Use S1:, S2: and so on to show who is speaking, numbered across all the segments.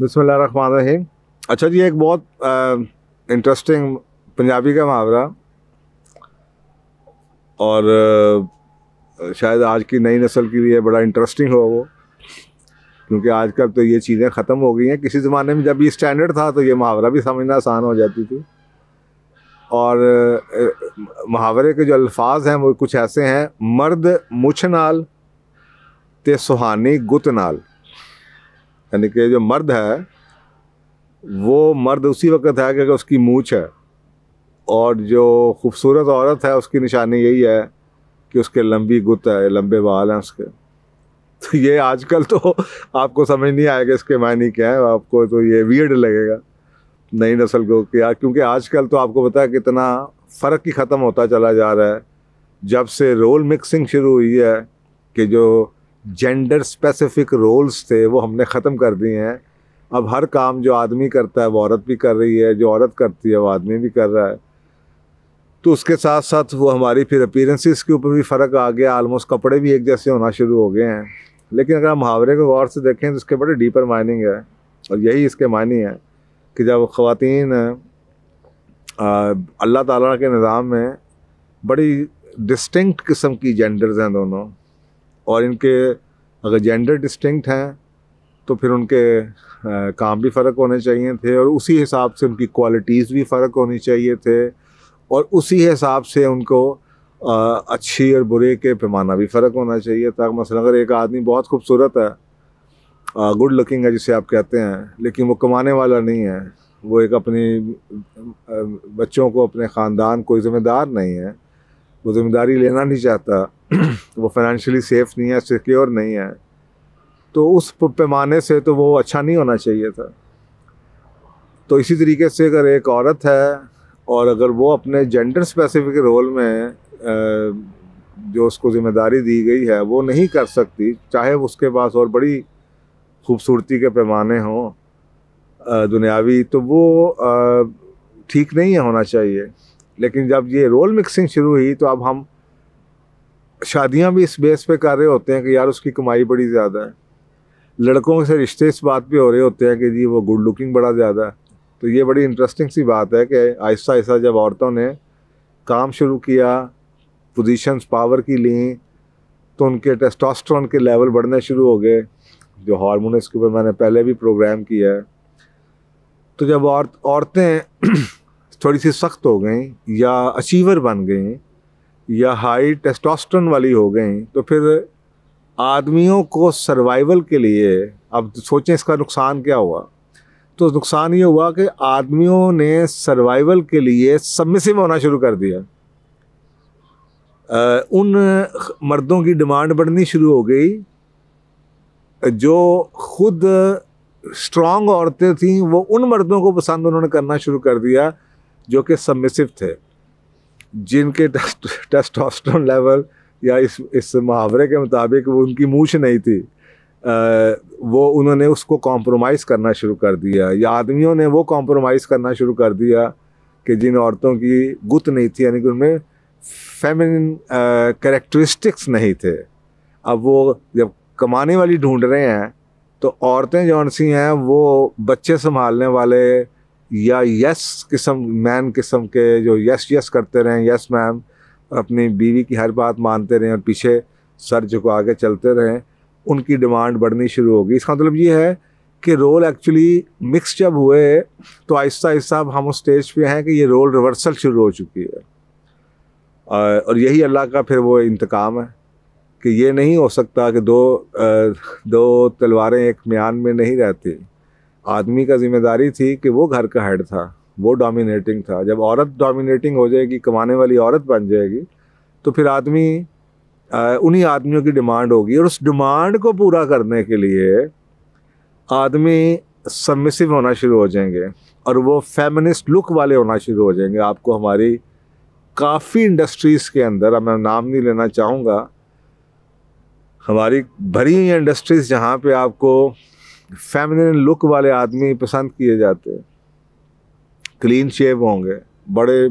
S1: रही अच्छा जी एक बहुत इंटरेस्टिंग पंजाबी का मुहावरा और आ, शायद आज की नई नस्ल के लिए बड़ा इंटरेस्टिंग हो वो क्योंकि आजकल तो ये चीज़ें ख़त्म हो गई हैं किसी ज़माने में जब ये स्टैंडर्ड था तो ये मुहावरा भी समझना आसान हो जाती थी और मुहावरे के जो अल्फाज हैं वो कुछ ऐसे हैं मर्द मुछ नाल ते सुहानी गुत नाल यानी कि जो मर्द है वो मर्द उसी वक्त है कि उसकी मूछ है और जो खूबसूरत औरत है उसकी निशानी यही है कि उसके लंबी गुत है लंबे बाल हैं उसके तो ये आजकल तो आपको समझ नहीं आएगा इसके मायने क्या है आपको तो ये वियर्ड लगेगा नई नस्ल को कि क्योंकि आजकल तो आपको पता है कितना फ़र्क ही ख़त्म होता चला जा रहा है जब से रोल मिक्सिंग शुरू हुई है कि जो जेंडर स्पेसिफिक रोल्स थे वो हमने ख़त्म कर दिए हैं अब हर काम जो आदमी करता है वो औरत भी कर रही है जो औरत करती है वो आदमी भी कर रहा है तो उसके साथ साथ वो हमारी फिर अपीरेंसेस के ऊपर भी फ़र्क आ गया आलमोस्ट कपड़े भी एक जैसे होना शुरू हो गए हैं लेकिन अगर हम मुहावरे को गौर से देखें तो इसके बड़े डीपर माइनिंग है और यही इसके मानी है कि जब ख़वान अल्लाह ताला के निज़ाम में बड़ी डिस्टिंक्ट किस्म की जेंडर्स हैं दोनों और इनके अगर जेंडर डिस्टिंक्ट हैं तो फिर उनके आ, काम भी फ़र्क होने चाहिए थे और उसी हिसाब से उनकी क्वालिटीज़ भी फ़र्क होनी चाहिए थे और उसी हिसाब से उनको आ, अच्छी और बुरे के पैमाना भी फ़र्क होना चाहिए था मसलन अगर एक आदमी बहुत खूबसूरत है गुड लुकिंग है जिसे आप कहते हैं लेकिन वो कमाने वाला नहीं है वो एक अपनी बच्चों को अपने ख़ानदान कोई ज़िम्मेदार नहीं है वो ज़िम्मेदारी लेना नहीं चाहता तो वो फाइनेंशियली सेफ नहीं है सिक्योर नहीं है तो उस पैमाने से तो वो अच्छा नहीं होना चाहिए था तो इसी तरीके से अगर एक औरत है और अगर वो अपने जेंडर स्पेसिफिक रोल में जो उसको जिम्मेदारी दी गई है वो नहीं कर सकती चाहे उसके पास और बड़ी खूबसूरती के पैमाने हों दुनियावी तो वो ठीक नहीं होना चाहिए लेकिन जब ये रोल मिक्सिंग शुरू हुई तो अब हम शादियां भी इस बेस पे कर रहे होते हैं कि यार उसकी कमाई बड़ी ज़्यादा है लड़कों से रिश्ते इस बात पे हो रहे होते हैं कि जी वो गुड लुकिंग बड़ा ज़्यादा है तो ये बड़ी इंटरेस्टिंग सी बात है कि आहिस्ता आहिस्ता जब औरतों ने काम शुरू किया पोजीशंस पावर की ली तो उनके टेस्टोस्टेरोन के लेवल बढ़ने शुरू हो गए जो हारमोन इसके ऊपर मैंने पहले भी प्रोग्राम किया है तो जब औरतें थोड़ी सी सख्त हो गए या अचीवर बन गए या हाई टेस्टोस्टन वाली हो गई तो फिर आदमियों को सर्वाइवल के लिए अब सोचें इसका नुकसान क्या हुआ तो नुकसान ये हुआ कि आदमियों ने सर्वाइवल के लिए सबमिसिव होना शुरू कर दिया आ, उन मर्दों की डिमांड बढ़नी शुरू हो गई जो खुद स्ट्रांग औरतें थीं वो उन मर्दों को पसंद उन्होंने करना शुरू कर दिया जो कि सबमिसिव थे जिनके टेस्टोस्टेरोन लेवल या इस इस मुहावरे के मुताबिक वो उनकी मूछ नहीं थी आ, वो उन्होंने उसको कॉम्प्रोमाइज़ करना शुरू कर दिया या आदमियों ने वो कॉम्प्रोमाइज़ करना शुरू कर दिया कि जिन औरतों की गुत नहीं थी यानी कि उनमें फेमिनिन करेक्टरिस्टिक्स नहीं थे अब वो जब कमाने वाली ढूंढ रहे हैं तो औरतें जौन सी हैं वो बच्चे संभालने वाले या यस किस्म मैन किस्म के जो यस यस करते रहें यस मैम और अपनी बीवी की हर बात मानते रहें और पीछे सर झुको आगे चलते रहें उनकी डिमांड बढ़नी शुरू होगी इसका मतलब ये है कि रोल एक्चुअली मिक्स जब हुए तो आहिस्ता आहिस्ता अब हम उस स्टेज पे हैं कि ये रोल रिवर्सल शुरू हो चुकी है और यही अल्लाह का फिर वो इंतकाम है कि ये नहीं हो सकता कि दो दो तलवारें एक म्यान में नहीं रहती आदमी का जिम्मेदारी थी कि वो घर का हेड था वो डोमिनेटिंग था जब औरत डोमिनेटिंग हो जाएगी कमाने वाली औरत बन जाएगी तो फिर आदमी उन्हीं आदमियों की डिमांड होगी और उस डिमांड को पूरा करने के लिए आदमी सबमिसिव होना शुरू हो जाएंगे और वो फेमिनिस्ट लुक वाले होना शुरू हो जाएंगे आपको हमारी काफ़ी इंडस्ट्रीज़ के अंदर अब मैं नाम नहीं लेना चाहूँगा हमारी भरी हुई इंडस्ट्रीज़ जहाँ पे आपको फेमिनिन लुक वाले आदमी पसंद किए जाते हैं क्लीन शेव होंगे बड़े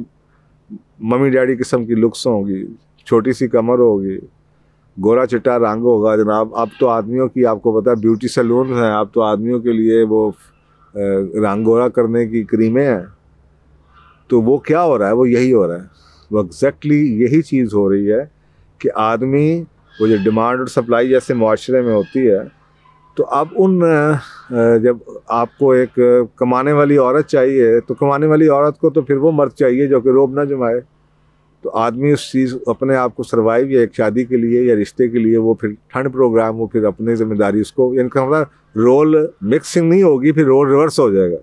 S1: मम्मी डैडी किस्म की लुक्स होंगी छोटी सी कमर होगी गोरा चिट्टा रंग होगा जनाब अब तो आदमियों की आपको पता है ब्यूटी सैलून हैं अब तो आदमियों के लिए वो रंग गोरा करने की क्रीमें हैं तो वो क्या हो रहा है वो यही हो रहा है वो एग्जैक्टली यही चीज़ हो रही है कि आदमी वो जो डिमांड और सप्लाई जैसे माशरे में होती है तो अब उन जब आपको एक कमाने वाली औरत चाहिए तो कमाने वाली औरत को तो फिर वो मर्द चाहिए जो कि रोब ना जमाए तो आदमी उस चीज़ अपने आप को सर्वाइव या एक शादी के लिए या रिश्ते के लिए वो फिर ठंड प्रोग्राम वो फिर अपनी जिम्मेदारी उसको इनका मतलब रोल मिक्सिंग नहीं होगी फिर रोल रिवर्स हो जाएगा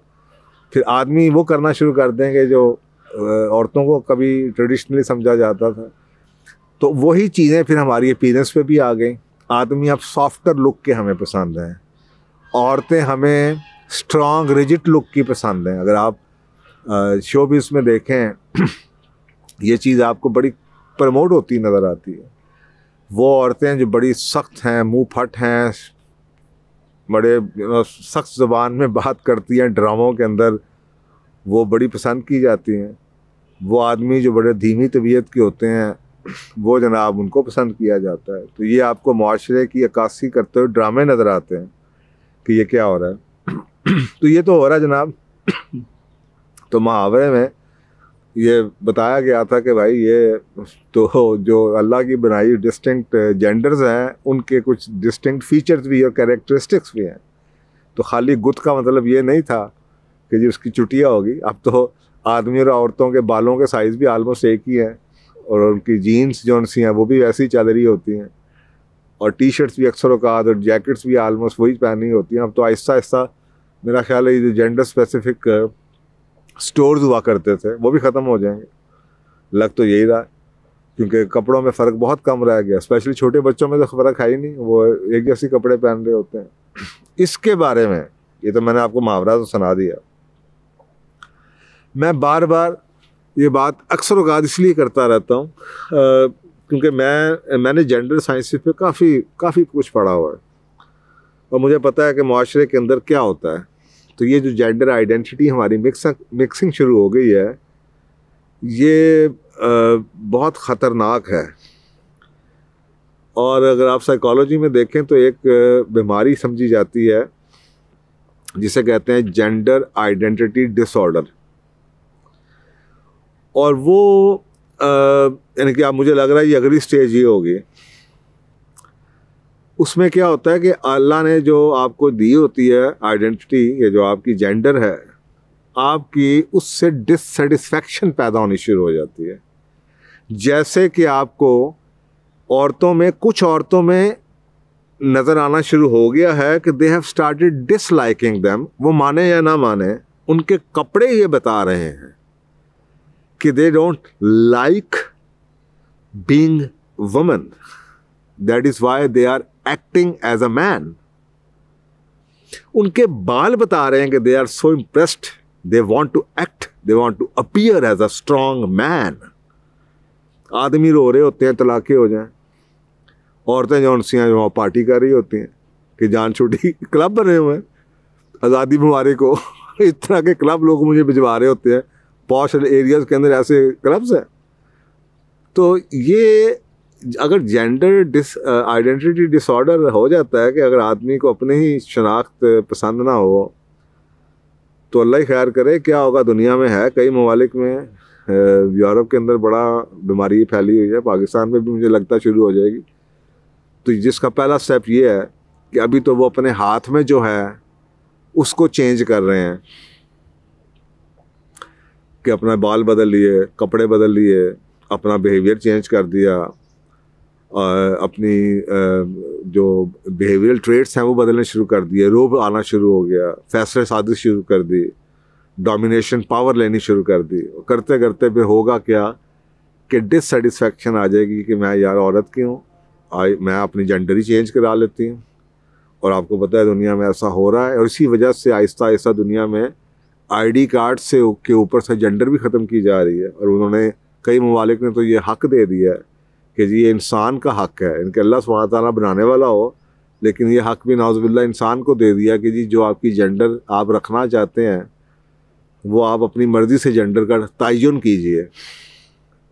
S1: फिर आदमी वो करना शुरू कर देंगे जो औरतों को कभी ट्रेडिशनली समझा जाता था तो वही चीज़ें फिर हमारी अपीरेंस पे भी आ गई आदमी अब सॉफ्टर लुक के हमें पसंद हैं औरतें हमें स्ट्रॉन्ग रिजिट लुक की पसंद हैं अगर आप शो भी उसमें देखें ये चीज़ आपको बड़ी प्रमोट होती नज़र आती है वो औरतें जो बड़ी सख्त हैं मुंह फट हैं बड़े सख्त ज़बान में बात करती हैं ड्रामों के अंदर वो बड़ी पसंद की जाती हैं वो आदमी जो बड़े धीमी तबीयत के होते हैं वो जनाब उनको पसंद किया जाता है तो ये आपको माशरे की अक्सी करते हुए ड्रामे नज़र आते हैं कि ये क्या हो रहा है तो ये तो हो रहा है जनाब तो मुहावरे में ये बताया गया था कि भाई ये तो जो अल्लाह की बनाई डिस्टिंक्ट जेंडर्स हैं उनके कुछ डिस्टिंक्ट फ़ीचर्स भी और कैरेक्टरिस्टिक्स भी हैं तो खाली गुत का मतलब ये नहीं था कि जी उसकी चुटिया होगी अब तो आदमी और औरतों के बालों के साइज़ भी आलमोस्ट एक ही हैं और उनकी जीन्स जो सी हैं वो भी वैसी चल रही होती हैं और टी शर्ट्स भी अक्सर अवकात और जैकेट्स भी आलमोस्ट वही पहनी होती हैं अब तो आहिस्ता आहिस्ता मेरा ख्याल है ये जो जेंडर स्पेसिफिक स्टोर हुआ करते थे वो भी ख़त्म हो जाएंगे लग तो यही रहा क्योंकि कपड़ों में फ़र्क बहुत कम रह गया स्पेशली छोटे बच्चों में तो फ़र्क है ही नहीं वो एक जैसे कपड़े पहन रहे होते हैं इसके बारे में ये तो मैंने आपको मुहावरा तो सुना दिया मैं बार बार ये बात अक्सर वगात इसलिए करता रहता हूँ क्योंकि मैं मैंने जेंडर साइंस पे काफ़ी काफ़ी कुछ पढ़ा हुआ है और मुझे पता है कि माशरे के अंदर क्या होता है तो ये जो जेंडर आइडेंटिटी हमारी मिक्स मिक्सिंग शुरू हो गई है ये आ, बहुत ख़तरनाक है और अगर आप साइकोलॉजी में देखें तो एक बीमारी समझी जाती है जिसे कहते हैं जेंडर आइडेंटिटी डिसऑर्डर और वो यानी कि आप मुझे लग रहा है ये अगली स्टेज ये होगी उसमें क्या होता है कि अल्लाह ने जो आपको दी होती है आइडेंटिटी या जो आपकी जेंडर है आपकी उससे डिससेटिस्फेक्शन पैदा होनी शुरू हो जाती है जैसे कि आपको औरतों में कुछ औरतों में नज़र आना शुरू हो गया है कि they have started disliking them वो माने या ना माने उनके कपड़े ये बता रहे हैं कि they don't like being woman that is why they are acting as a man उनके बाल बता रहे हैं कि they are so impressed they want to act they want to appear as a strong man आदमी रो रहे होते हैं तलाके हो जाए औरतें जो वहाँ पार्टी कर रही होती हैं कि जान छोटी क्लब बने हुए हैं आज़ादी मुबारक को इस तरह के क्लब लोग मुझे भिजवा रहे होते हैं पॉश एरियाज़ के अंदर ऐसे क्लब्स हैं तो ये अगर जेंडर डिस आइडेंटिटी डिसऑर्डर हो जाता है कि अगर आदमी को अपने ही शनाख्त पसंद ना हो तो अल्लाह ही खैर करे क्या होगा दुनिया में है कई ममालिक में uh, यूरोप के अंदर बड़ा बीमारी फैली हुई है पाकिस्तान में भी मुझे लगता शुरू हो जाएगी तो जिसका पहला स्टेप ये है कि अभी तो वो अपने हाथ में जो है उसको चेंज कर रहे हैं कि अपना बाल बदल लिए कपड़े बदल लिए अपना बिहेवियर चेंज कर दिया अपनी जो बिहेवियरल ट्रेड्स हैं वो बदलने शुरू कर दिए रोब आना शुरू हो गया फैसले शादी शुरू कर दी डोमिनेशन पावर लेनी शुरू कर दी करते करते फिर होगा क्या कि डिससेटिस्फेक्शन आ जाएगी कि मैं यार औरत की हूँ आई मैं अपनी जेंडर ही चेंज करा लेती हूँ और आपको पता है दुनिया में ऐसा हो रहा है और इसी वजह से आहिस्ता आहिस्ता दुनिया में आईडी कार्ड से के ऊपर से जेंडर भी ख़त्म की जा रही है और उन्होंने कई ममालिक ने तो ये हक दे दिया है कि जी ये इंसान का हक है इनके अल्लाह सुबह बनाने वाला हो लेकिन ये हक भी नाजबिल्ला इंसान को दे दिया कि जी जो आपकी जेंडर आप रखना चाहते हैं वो आप अपनी मर्ज़ी से जेंडर का तयन कीजिए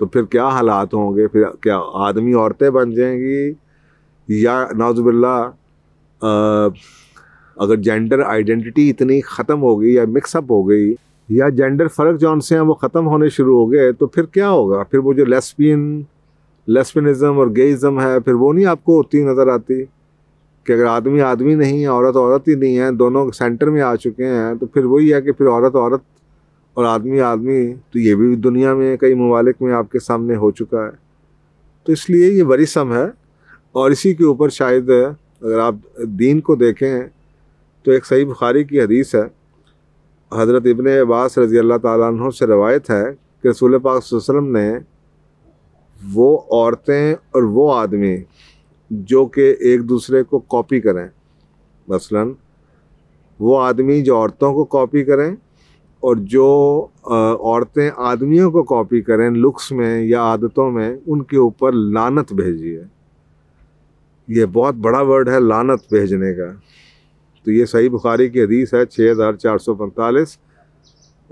S1: तो फिर क्या हालात होंगे फिर क्या आदमी औरतें बन जाएंगी या नाउजबिल्ला अगर जेंडर आइडेंटिटी इतनी ख़त्म हो गई या मिक्सअप हो गई या जेंडर फ़र्क जौन से हैं वो ख़त्म होने शुरू हो गए तो फिर क्या होगा फिर वो जो लेस्बियन लेस्पिनिज़म और गेइज़म है फिर वो नहीं आपको होती नज़र आती कि अगर आदमी आदमी नहीं है औरत औरत ही नहीं है दोनों सेंटर में आ चुके हैं तो फिर वही है कि फिर औरत औरत और आदमी आदमी तो ये भी दुनिया में कई ममालिक में आपके सामने हो चुका है तो इसलिए ये वरीसम है और इसी के ऊपर शायद अगर आप दीन को देखें तो एक सही बुखारी की हदीस है हज़रत इबन अब्बास रज़ी अल्लाह तु से रवायत है कि रसूल पाक वसलम ने वो औरतें और वो आदमी जो कि एक दूसरे को कॉपी करें मसला वो आदमी जो औरतों को कॉपी करें और जो औरतें आदमियों को कॉपी करें लुक्स में या आदतों में उनके ऊपर लानत भेजिए यह बहुत बड़ा वर्ड है लानत भेजने का तो ये सही बुखारी की हदीस है छः हज़ार चार सौ पैंतालीस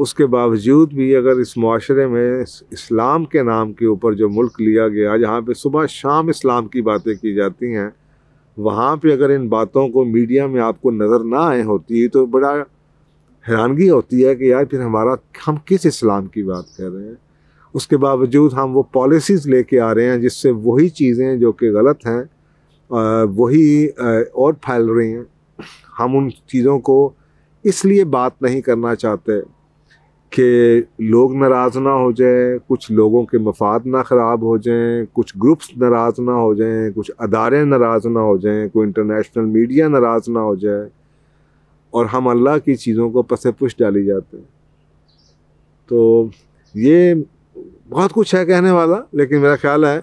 S1: उसके बावजूद भी अगर इस माशरे में इस्लाम के नाम के ऊपर जो मुल्क लिया गया जहाँ पर सुबह शाम इस्लाम की बातें की जाती हैं वहाँ पर अगर इन बातों को मीडिया में आपको नज़र ना आए होती तो बड़ा हैरानगी होती है कि यार फिर हमारा हम किस इस्लाम की बात कर रहे हैं उसके बावजूद हम वो पॉलिसीज़ लेके आ रहे हैं जिससे वही चीज़ें जो कि गलत हैं वही और फैल रही हैं हम उन चीज़ों को इसलिए बात नहीं करना चाहते कि लोग नाराज़ ना हो जाएं कुछ लोगों के मफाद ना ख़राब हो जाएं कुछ ग्रुप्स नाराज़ ना हो जाएं कुछ अदारे नाराज़ ना हो जाएं कोई इंटरनेशनल मीडिया नाराज़ ना हो जाए और हम अल्लाह की चीज़ों को पसे पुश डाली जाते हैं तो ये बहुत कुछ है कहने वाला लेकिन मेरा ख्याल है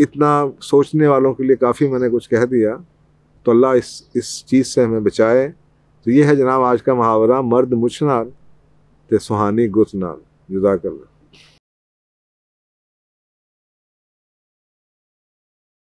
S1: इतना सोचने वालों के लिए काफ़ी मैंने कुछ कह दिया तो अल्लाह इस इस चीज़ से हमें बचाए तो ये है जनाब आज का मुहावरा मर्द मुछ नाल तो सुहानी गुत नाल जुदा कर लो